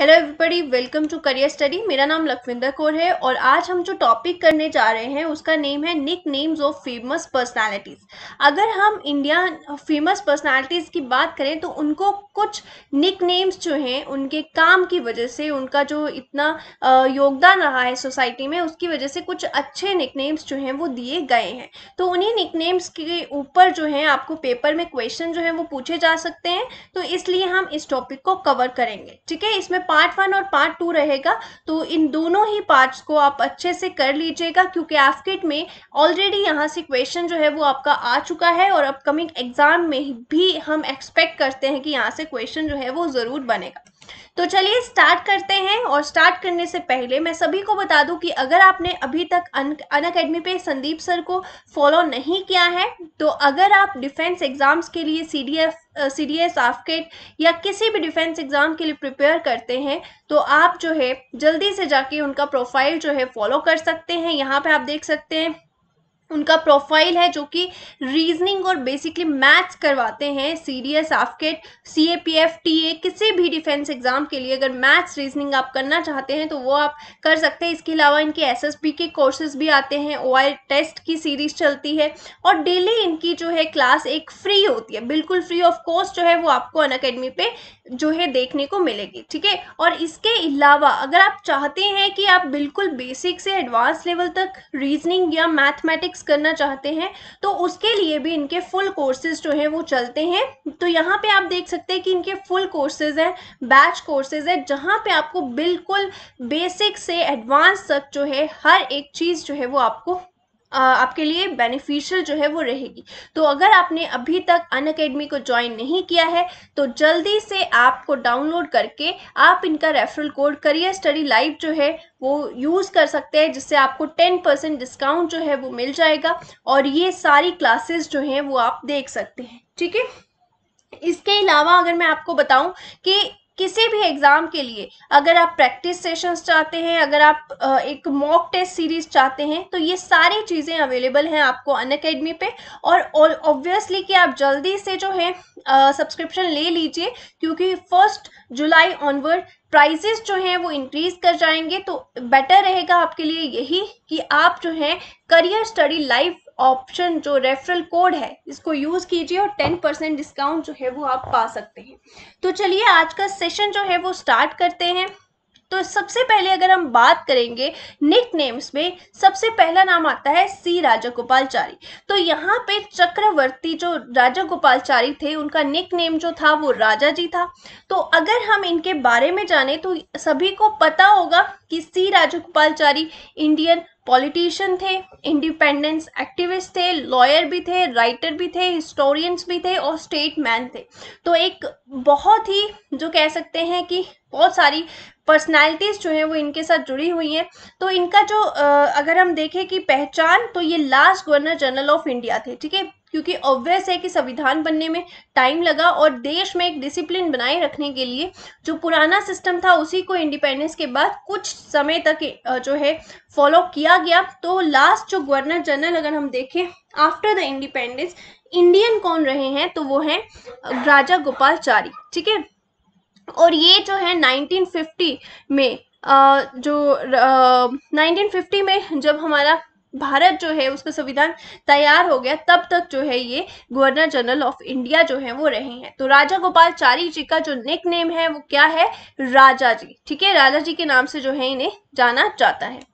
hello everybody welcome to career study मेरा नाम लखविंदर कौर है और आज हम जो टॉपिक करने जा रहे हैं उसका नेम है nicknames of famous personalities अगर हम इंडिया फेमस पर्सनालिटीज़ की बात करें तो उनको कुछ निक नेम्स जो हैं उनके काम की वजह से उनका जो इतना योगदान रहा है सोसाइटी में उसकी वजह से कुछ अच्छे निक नेम्स जो हैं वो दिए गए हैं तो उन्हीं निक नेम्स के ऊपर जो है आपको पेपर में क्वेश्चन जो है वो पूछे जा सकते हैं तो इसलिए हम इस टॉपिक को कवर करेंगे ठीक है इसमें पार्ट वन और पार्ट टू रहेगा तो इन दोनों ही पार्ट्स को आप अच्छे से कर लीजिएगा क्योंकि एफकिट में ऑलरेडी यहाँ से क्वेश्चन जो है वो आपका आ चुका है और अपकमिंग एग्जाम में भी हम एक्सपेक्ट करते हैं कि यहाँ से क्वेश्चन जो है वो ज़रूर बनेगा तो चलिए स्टार्ट करते हैं और स्टार्ट करने से पहले मैं सभी को बता दूं कि अगर आपने अभी तक अन अकेडमी पे संदीप सर को फॉलो नहीं किया है तो अगर आप डिफेंस एग्ज़ाम्स के लिए C D F C D S AFCAT या किसी भी डिफेंस एग्ज़ाम के लिए प्रिपेयर करते हैं तो आप जो है जल्दी से जाके उनका प्रोफाइल जो है फॉलो कर सकते हैं यहाँ पे आप देख सकते हैं उनका प्रोफाइल है जो कि रीजनिंग और बेसिकली मैथ्स करवाते हैं CDS AFCAT C A P F T A किसी भी डिफेंस एग्जाम के लिए अगर मैथ्स रीजनिंग आप करना चाहते हैं तो वो आप कर सकते हैं इसके अलावा इनके एस एस बी के कोर्सेज भी आते हैं ओ आई टेस्ट की सीरीज चलती है और डेली इनकी जो है क्लास एक फ्री होती है बिल्कुल फ्री ऑफ कॉस्ट जो है वो आपको अन अकेडमी पे जो है देखने को मिलेगी ठीक है और इसके अलावा अगर आप चाहते हैं कि आप बिल्कुल बेसिक से एडवांस लेवल तक रीजनिंग या मैथमेटिक्स करना चाहते हैं तो उसके लिए भी इनके फुल कोर्सेज जो हैं वो चलते हैं तो यहाँ पे आप देख सकते हैं कि इनके फुल कोर्सेज हैं बैच कोर्सेज हैं जहाँ पे आपको बिल्कुल बेसिक से एडवांस तक जो है हर एक चीज़ जो है वो आपको आपके लिए बेनिफिशियल जो है वो रहेगी तो अगर आपने अभी तक अन अकेडमी को ज्वाइन नहीं किया है तो जल्दी से आपको डाउनलोड करके आप इनका referral code career study live जो है वो यूज़ कर सकते हैं जिससे आपको टेन परसेंट डिस्काउंट जो है वो मिल जाएगा और ये सारी क्लासेस जो हैं वो आप देख सकते हैं ठीक है इसके अलावा अगर मैं आपको बताऊं कि किसी भी एग्ज़ाम के लिए अगर आप प्रैक्टिस सेशंस चाहते हैं अगर आप एक मॉक टेस्ट सीरीज चाहते हैं तो ये सारी चीज़ें अवेलेबल हैं आपको अन अकेडमी पे और ऑब्वियसली कि आप जल्दी से जो है सब्सक्रिप्शन ले लीजिए क्योंकि फर्स्ट जुलाई ऑनवर्ड प्राइजेस जो हैं वो इंक्रीज कर जाएंगे तो बेटर रहेगा आपके लिए यही कि आप जो है करियर स्टडी लाइफ ऑप्शन जो रेफरल कोड है इसको यूज कीजिए और टेन परसेंट डिस्काउंट जो है वो आप पा सकते हैं तो चलिए आज का सेशन जो है वो स्टार्ट करते हैं तो सबसे पहले अगर हम बात करेंगे निक नेम्स में सबसे पहला नाम आता है सी राजा गोपालचारी तो यहाँ पे चक्रवर्ती जो राजा गोपालचारी थे उनका निक नेम जो था वो राजा जी था तो अगर हम इनके बारे में जाने तो सभी को पता होगा कि C Rajagopalachari Indian politician थे इंडिपेंडेंस एक्टिविस्ट थे लॉयर भी थे राइटर भी थे हिस्टोरियंस भी थे और स्टेटमैन थे तो एक बहुत ही जो कह सकते हैं कि बहुत सारी पर्सनैलिटीज़ जो हैं वो इनके साथ जुड़ी हुई हैं तो इनका जो अगर हम देखें कि पहचान तो ये last governor general of India थे ठीक है क्योंकि ऑब्वियस है कि संविधान बनने में टाइम लगा और देश में एक डिसिप्लिन बनाए रखने के लिए जो पुराना सिस्टम था उसी को इंडिपेंडेंस के बाद कुछ समय तक जो है फॉलो किया गया तो लास्ट जो गवर्नर जनरल अगर हम देखें आफ्टर द इंडिपेंडेंस इंडियन कौन रहे हैं तो वो हैं राजा गोपाल चारी ठीक है और ये जो है 1950 में आ, जो आ, 1950 में जब हमारा भारत जो है उसका संविधान तैयार हो गया तब तक जो है ये गवर्नर जनरल ऑफ इंडिया जो है वो रहे हैं तो राजा गोपाल चारी जी का जो निक नेम है वो क्या है राजा जी ठीक है राजा जी के नाम से जो है इन्हें जाना जाता है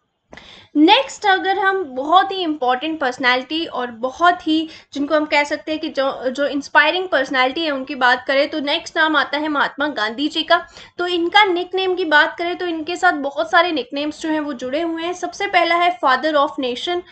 नेक्स्ट अगर हम बहुत ही इम्पॉर्टेंट पर्सनैलिटी और बहुत ही जिनको हम कह सकते हैं कि जो जो इंस्पायरिंग पर्सनैलिटी है उनकी बात करें तो नेक्स्ट नाम आता है महात्मा गांधी जी का तो इनका निक नेम की बात करें तो इनके साथ बहुत सारे निक नेम्स जो हैं वो जुड़े हुए हैं सबसे पहला है father of nation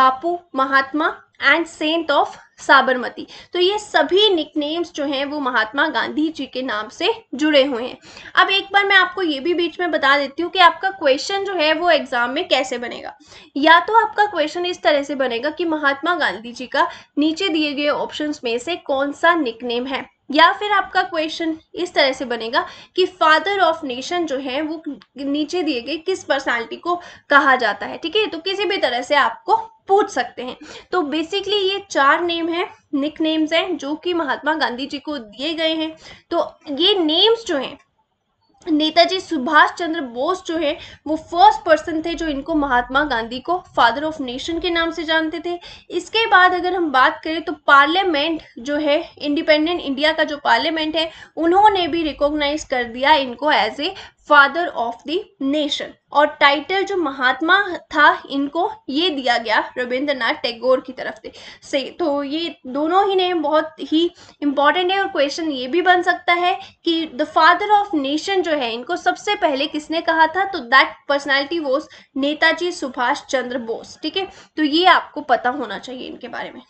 Bapu Mahatma and saint of Sabarmati तो ये सभी निकनेम्स जो हैं वो महात्मा गांधी जी के नाम से जुड़े हुए हैं अब एक बार मैं आपको ये भी बीच में बता देती हूँ कि आपका क्वेश्चन जो है वो एग्जाम में कैसे बनेगा या तो आपका क्वेश्चन इस तरह से बनेगा कि महात्मा गांधी जी का नीचे दिए गए ऑप्शन में से कौन सा निकनेम है या फिर आपका क्वेश्चन इस तरह से बनेगा कि फादर ऑफ नेशन जो है वो नीचे दिए गए किस पर्सनालिटी को कहा जाता है ठीक है तो किसी भी तरह से आपको पूछ सकते हैं तो बेसिकली ये चार नेम हैं निक नेम्स हैं जो कि महात्मा गांधी जी को दिए गए हैं तो ये नेम्स जो हैं नेताजी सुभाष चंद्र बोस जो है वो फर्स्ट पर्सन थे जो इनको महात्मा गांधी को फादर ऑफ नेशन के नाम से जानते थे इसके बाद अगर हम बात करें तो पार्लियामेंट जो है इंडिपेंडेंट इंडिया का जो पार्लियामेंट है उन्होंने भी रिकॉग्नाइज कर दिया इनको as a father of the nation और टाइटल जो महात्मा था इनको ये दिया गया रविंद्रनाथ टैगोर की तरफ से तो ये दोनों ही नेम बहुत ही इम्पॉर्टेंट है और क्वेश्चन ये भी बन सकता है कि द फादर ऑफ नेशन जो है इनको सबसे पहले किसने कहा था तो that personality was Netaji Subhash Chandra Bose ठीक है तो ये आपको पता होना चाहिए इनके बारे में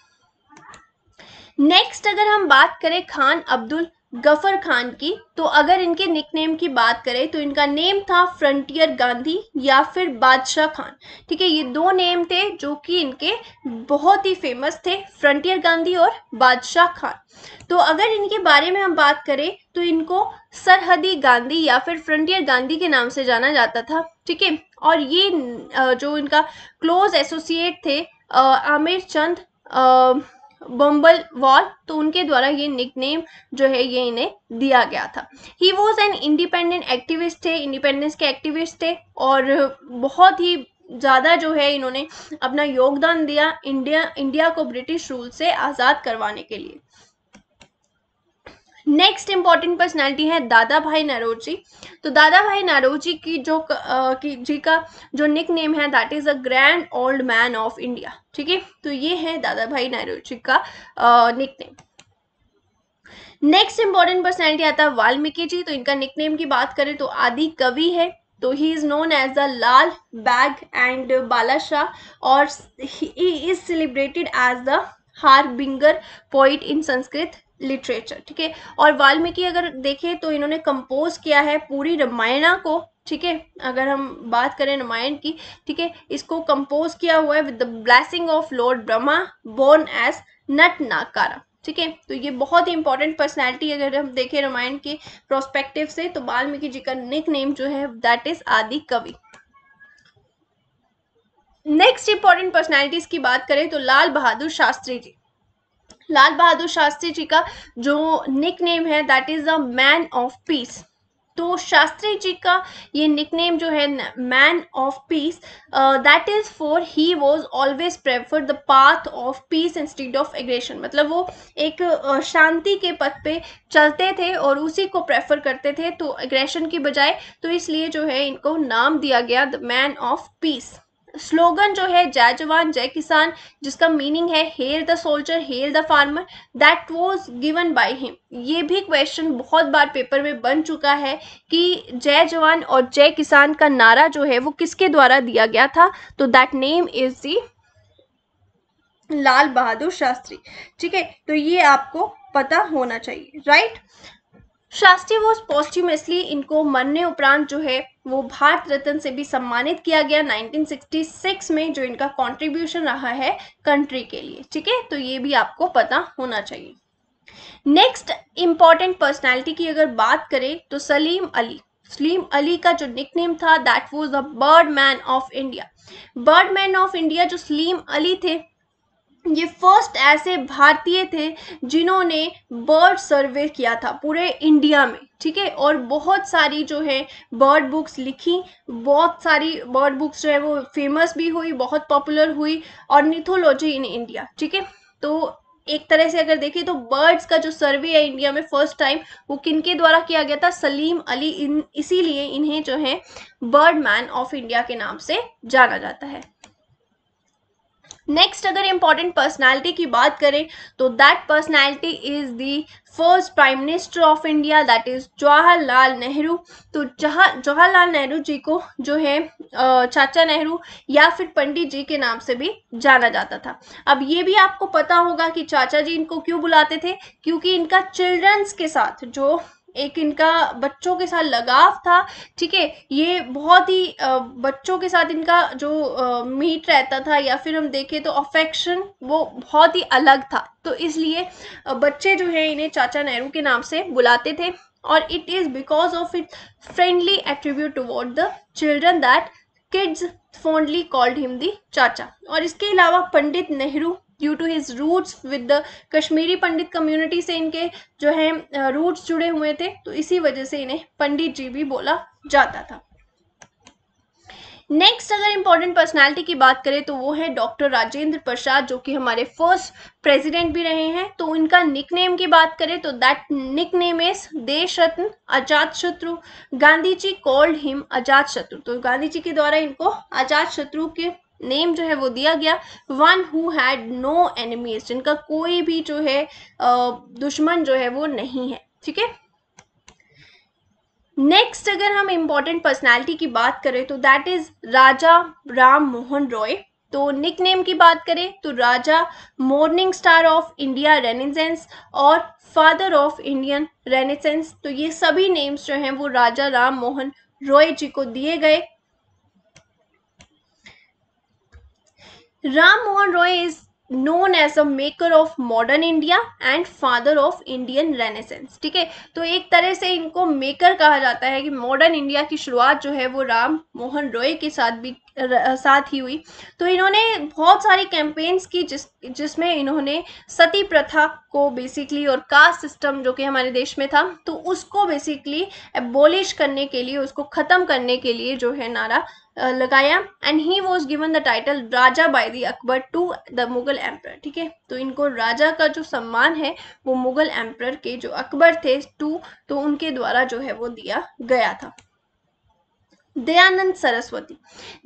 नेक्स्ट अगर हम बात करें खान अब्दुल गफर खान की तो अगर इनके निकनेम की बात करें तो इनका नेम था फ्रंटियर गांधी या फिर बादशाह खान ठीक है ये दो नेम थे जो कि इनके बहुत ही फेमस थे फ्रंटियर गांधी और बादशाह खान तो अगर इनके बारे में हम बात करें तो इनको सरहदी गांधी या फिर फ्रंटियर गांधी के नाम से जाना जाता था ठीक है और ये जो इनका क्लोज एसोसिएट थे आमिर चंद बम्बल वॉर तो उनके द्वारा ये निकनेम जो है ये इन्हें दिया गया था he was an independent activist थे इंडिपेंडेंस के एक्टिविस्ट थे और बहुत ही ज़्यादा जो है इन्होंने अपना योगदान दिया इंडिया इंडिया को ब्रिटिश रूल से आज़ाद करवाने के लिए नेक्स्ट इंपॉर्टेंट पर्सनैलिटी है दादा भाई नरोजी तो दादा भाई नरोजी की जो की जी का जो निक नेम है that is a grand old man of India ठीक है तो ये है दादा भाई नरोजी का nickname next important personality आता है वाल्मीकि जी तो इनका निकनेम की बात करें तो आदि कवि है तो he is known as the लाल बैग एंड बालाशाह और he is celebrated as the harbinger poet in Sanskrit literature ठीक है और वाल्मीकि अगर देखें तो इन्होंने कंपोज किया है पूरी रामायणा को ठीक है अगर हम बात करें रामायण की ठीक है इसको कंपोज किया हुआ है with the blessing of lord Brahma born as नट नाकारा ठीक है तो ये बहुत ही इंपॉर्टेंट पर्सनैलिटी अगर हम देखें रामायण के प्रोस्पेक्टिव से तो वाल्मीकि जी का निक नेम जो है दैट इज आदि कवि नेक्स्ट इंपॉर्टेंट पर्सनैलिटीज की बात करें तो लाल बहादुर शास्त्री जी लाल बहादुर शास्त्री जी का जो निक नेम है that is the man of peace तो शास्त्री जी का ये निकनेम जो है man of peace that is for he was always prefer the path of peace instead of aggression मतलब वो एक शांति के पथ पे चलते थे और उसी को प्रेफर करते थे तो एग्रेशन की बजाय तो इसलिए जो है इनको नाम दिया गया the man of peace slogan जो है जय जवान जय किसान जिसका मीनिंग है hail the soldier hail the farmer that was given by him ये भी क्वेश्चन बहुत बार पेपर में बन चुका है कि जय जवान और जय किसान का नारा जो है वो किसके द्वारा दिया गया था तो that name is the Lal Bahadur Shastri ठीक है तो ये आपको पता होना चाहिए राइट शास्त्री वो पॉस्ट्यूमसली इनको मरने उपरांत जो है वो भारत रत्न से भी सम्मानित किया गया 1966 में जो इनका कंट्रीब्यूशन रहा है कंट्री के लिए ठीक है तो ये भी आपको पता होना चाहिए नेक्स्ट इंपॉर्टेंट पर्सनालिटी की अगर बात करें तो सलीम अली सलीम अली का जो नेम था that was the bird man of India bird man of India जो सलीम अली थे ये फर्स्ट ऐसे भारतीय थे जिन्होंने बर्ड सर्वे किया था पूरे इंडिया में ठीक है और बहुत सारी जो है बर्ड बुक्स लिखी बहुत सारी बर्ड बुक्स जो है वो फेमस भी हुई बहुत पॉपुलर हुई और निथोलॉजी इन इंडिया ठीक है तो एक तरह से अगर देखें तो बर्ड्स का जो सर्वे है इंडिया में फर्स्ट टाइम वो किनके द्वारा किया गया था सलीम अली इन इसीलिए इन्हें जो है बर्ड मैन ऑफ इंडिया के नाम से जाना जाता है नेक्स्ट अगर इंपॉर्टेंट पर्सनालिटी की बात करें तो that personality is the first prime minister of India that is Jawaharlal Nehru तो जहा जवाहरलाल नेहरू जी को जो है चाचा नेहरू या फिर पंडित जी के नाम से भी जाना जाता था अब ये भी आपको पता होगा कि चाचा जी इनको क्यों बुलाते थे क्योंकि इनका चिल्ड्रंस के साथ जो एक इनका बच्चों के साथ लगाव था ठीक है ये बहुत ही बच्चों के साथ इनका जो मीट रहता था या फिर हम देखें तो अफेक्शन वो बहुत ही अलग था तो इसलिए बच्चे जो हैं इन्हें चाचा नेहरू के नाम से बुलाते थे और it is because of it friendly attribute toward the children that kids fondly called him the Chacha और इसके अलावा Pandit Nehru due to his roots with the Kashmiri Pandit community से इनके जो है रूट्स जुड़े हुए थे तो इसी वजह से इन्हें पंडित जी भी बोला जाता था नेक्स्ट अगर इंपॉर्टेंट पर्सनालिटी की बात करें तो वो है डॉक्टर राजेंद्र प्रसाद जो कि हमारे फर्स्ट प्रेसिडेंट भी रहे हैं तो इनका निकनेम की बात करें तो दैट निक नेम इज देश रत्न अजात शत्रु गांधी जी कॉल्ड हिम अजात शत्रु तो गांधी जी के द्वारा इनको अजात शत्रु के नेम जो है वो दिया गया one who had no enemies जिनका कोई भी जो है दुश्मन जो है वो नहीं है ठीक है नेक्स्ट अगर हम इम्पोर्टेंट पर्सनालिटी की बात करें तो दैट इज राजा राम मोहन रॉय तो निक नेम की बात करें तो Raja morning star of India renaissance और फादर ऑफ इंडियन रेनेसेंस तो ये सभी नेम्स जो हैं वो राजा राम मोहन रॉय जी को दिए गए Ram Mohan Roy is known as a maker of modern India and father of Indian renaissance ठीक है तो एक तरह से इनको मेकर कहा जाता है कि मॉडर्न इंडिया की शुरुआत जो है वो राम मोहन रॉय के साथ भी साथ ही हुई तो इन्होंने बहुत सारी कैंपेन्स की जिस जिसमें इन्होंने सती प्रथा को बेसिकली और कास्ट सिस्टम जो कि हमारे देश में था तो उसको बेसिकली एबोलिश करने के लिए उसको ख़त्म करने के लिए जो है नारा लगाया and he was given the title Raja by the Akbar to the Mughal emperor ठीक है तो इनको राजा का जो सम्मान है वो मुगल एम्पर के जो अकबर थे टू तो उनके द्वारा जो है वो दिया गया था दयानंद सरस्वती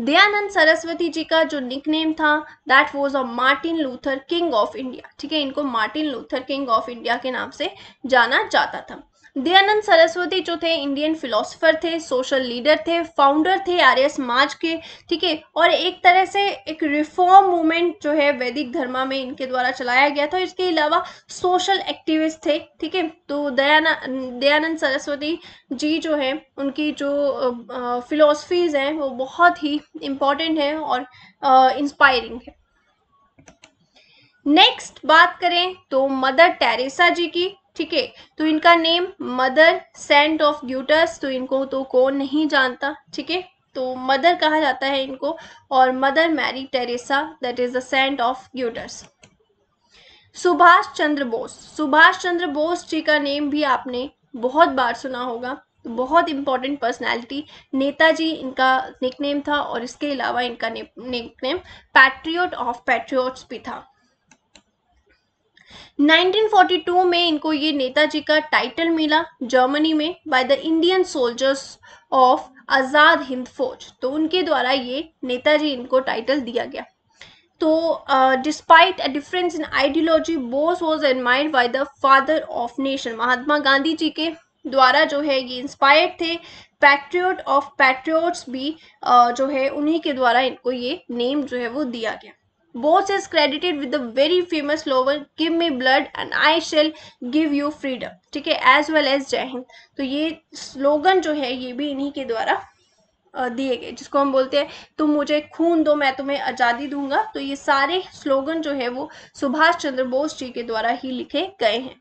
दयानंद सरस्वती जी का जो निकनेम था that was a Martin Luther King of India ठीक है इनको Martin Luther King of India के नाम से जाना जाता था दयानंद सरस्वती जो थे इंडियन फिलोसफर थे सोशल लीडर थे फाउंडर थे आर्य समाज के ठीक है और एक तरह से एक रिफॉर्म मूवमेंट जो है वैदिक धर्मा में इनके द्वारा चलाया गया था इसके अलावा सोशल एक्टिविस्ट थे ठीक है तो दयाना दयानंद सरस्वती जी जो है उनकी जो फिलोसफीज हैं वो बहुत ही इम्पॉर्टेंट है और इंस्पायरिंग है नेक्स्ट बात करें तो मदर टेरेसा जी की ठीक है तो इनका name mother saint of gutters तो इनको तो कौन नहीं जानता ठीक है तो मदर कहा जाता है इनको और mother Mary Teresa that is the saint of gutters Subhash Chandra Bose Subhash Chandra Bose ji का नेम भी आपने बहुत बार सुना होगा तो बहुत इंपॉर्टेंट पर्सनैलिटी नेताजी इनका निकनेम था और इसके अलावा इनका निकनेम पैट्रियट ऑफ पैट्रियट्स भी था 1942 में इनको ये नेताजी का टाइटल मिला जर्मनी में by the Indian soldiers of Azad Hind Fauj तो उनके द्वारा ये नेताजी इनको टाइटल दिया गया तो despite a difference in ideology Bose was admired by the father of nation Mahatma Gandhi ji के द्वारा जो है ये इंस्पायर्ड थे पैट्रियट ऑफ पैट्रियट्स भी uh, जो है उन्हीं के द्वारा इनको ये नेम जो है वो दिया गया Bose is credited with the very famous slogan give me blood and I shall give you freedom ठीक है as well as जय हिंद तो ये स्लोगन जो है ये भी इन्हीं के द्वारा दिए गए जिसको हम बोलते हैं तुम मुझे खून दो मैं तुम्हें आज़ादी दूंगा तो ये सारे स्लोगन जो है वो सुभाष चंद्र बोस जी के द्वारा ही लिखे गए हैं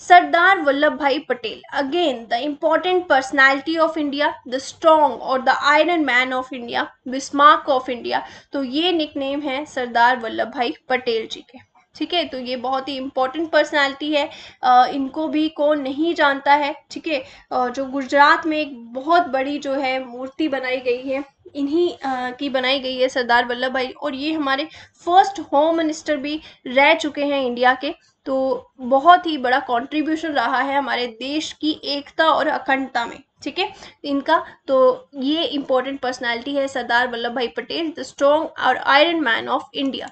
Sardar Vallabhbhai Patel again the important personality of India the strong और the iron man of India Bismarck of India तो ये निकनेम है सरदार वल्लभ भाई पटेल जी के ठीक है तो ये बहुत ही इम्पोर्टेंट पर्सनालिटी है आ, इनको भी कौन नहीं जानता है ठीक है जो गुजरात में एक बहुत बड़ी जो है मूर्ति बनाई गई है इन्हीं की बनाई गई है सरदार वल्लभ भाई और ये हमारे फर्स्ट होम मिनिस्टर भी रह चुके हैं इंडिया के तो बहुत ही बड़ा कंट्रीब्यूशन रहा है हमारे देश की एकता और अखंडता में ठीक है इनका तो ये इम्पोर्टेंट पर्सनालिटी है Sardar Vallabhbhai Patel the strong और iron man of India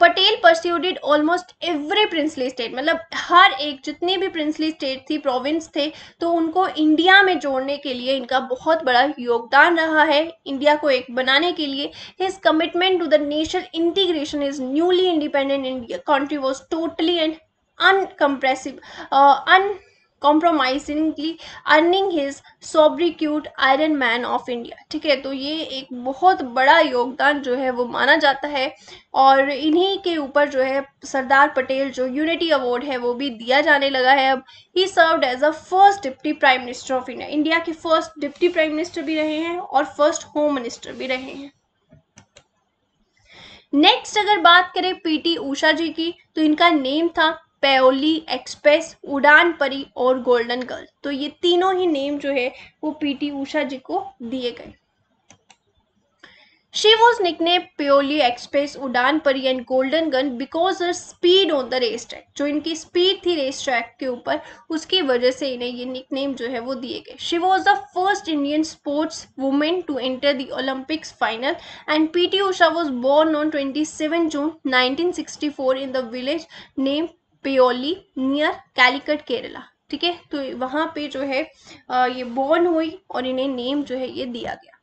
Patel persuaded almost every princely state मतलब हर एक जितनी भी प्रिंसली स्टेट थी प्रोविंस थे तो उनको इंडिया में जोड़ने के लिए इनका बहुत बड़ा योगदान रहा है इंडिया को एक बनाने के लिए his commitment to the national integration is newly independent India country was totally and uncompromising uncompromisingly earning his sobriquet iron man of India ठीक है तो ये एक बहुत बड़ा योगदान जो है वो माना जाता है और इन्हीं के ऊपर जो है सरदार पटेल जो यूनिटी अवार्ड है वो भी दिया जाने लगा है अब he served as a first deputy prime minister of India India के फर्स्ट डिप्टी प्राइम मिनिस्टर भी रहे हैं और फर्स्ट होम मिनिस्टर भी रहे हैं नेक्स्ट अगर बात करें पीटी ऊषा जी की तो इनका नेम था पेओली एक्सप्रेस उड़ान परी और गोल्डन गर्ल तो ये तीनों ही नेम जो है वो पीटी उषा जी को दिए गए She was nicknamed Paoli express उड़ान परी and golden gun because her speed on the race track जो इनकी स्पीड थी रेस ट्रैक के ऊपर उसकी वजह से इन्हें ये निकनेम जो है वो दिए गए she was the first Indian sports women to enter the Olympics final and P T Usha was born on twenty seven June nineteen sixty four in the village name Payyoli near Calicut Kerala ठीक है तो वहां पे जो है ये बोर्न हुई और इन्हें नेम जो है ये दिया गया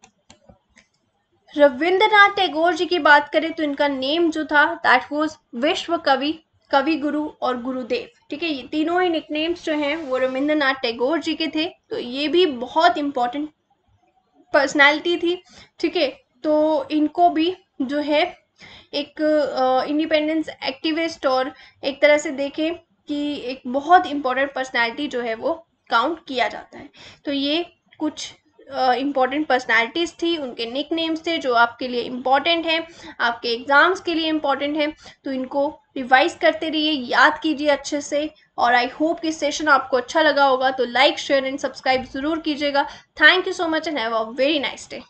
रविंद्रनाथ टैगोर जी की बात करें तो इनका नेम जो था दैट वॉज विश्व कवि कवि गुरु और गुरुदेव ठीक है ये तीनों ही निकनेम्स जो हैं वो रविंद्रनाथ टैगोर जी के थे तो ये भी बहुत इंपॉर्टेंट पर्सनैलिटी थी ठीक है तो इनको भी जो है एक इंडिपेंडेंस एक्टिविस्ट और एक तरह से देखें कि एक बहुत इम्पोर्टेंट पर्सनैलिटी जो है वो काउंट किया जाता है तो ये कुछ इम्पॉर्टेंट uh, थी उनके निक नेम्स थे जो आपके लिए इम्पॉर्टेंट हैं आपके एग्ज़ाम्स के लिए इम्पॉर्टेंट हैं तो इनको रिवाइज करते रहिए याद कीजिए अच्छे से और आई होप कि सेशन आपको अच्छा लगा होगा तो लाइक शेयर एंड सब्सक्राइब ज़रूर कीजिएगा thank you so much and have a very nice day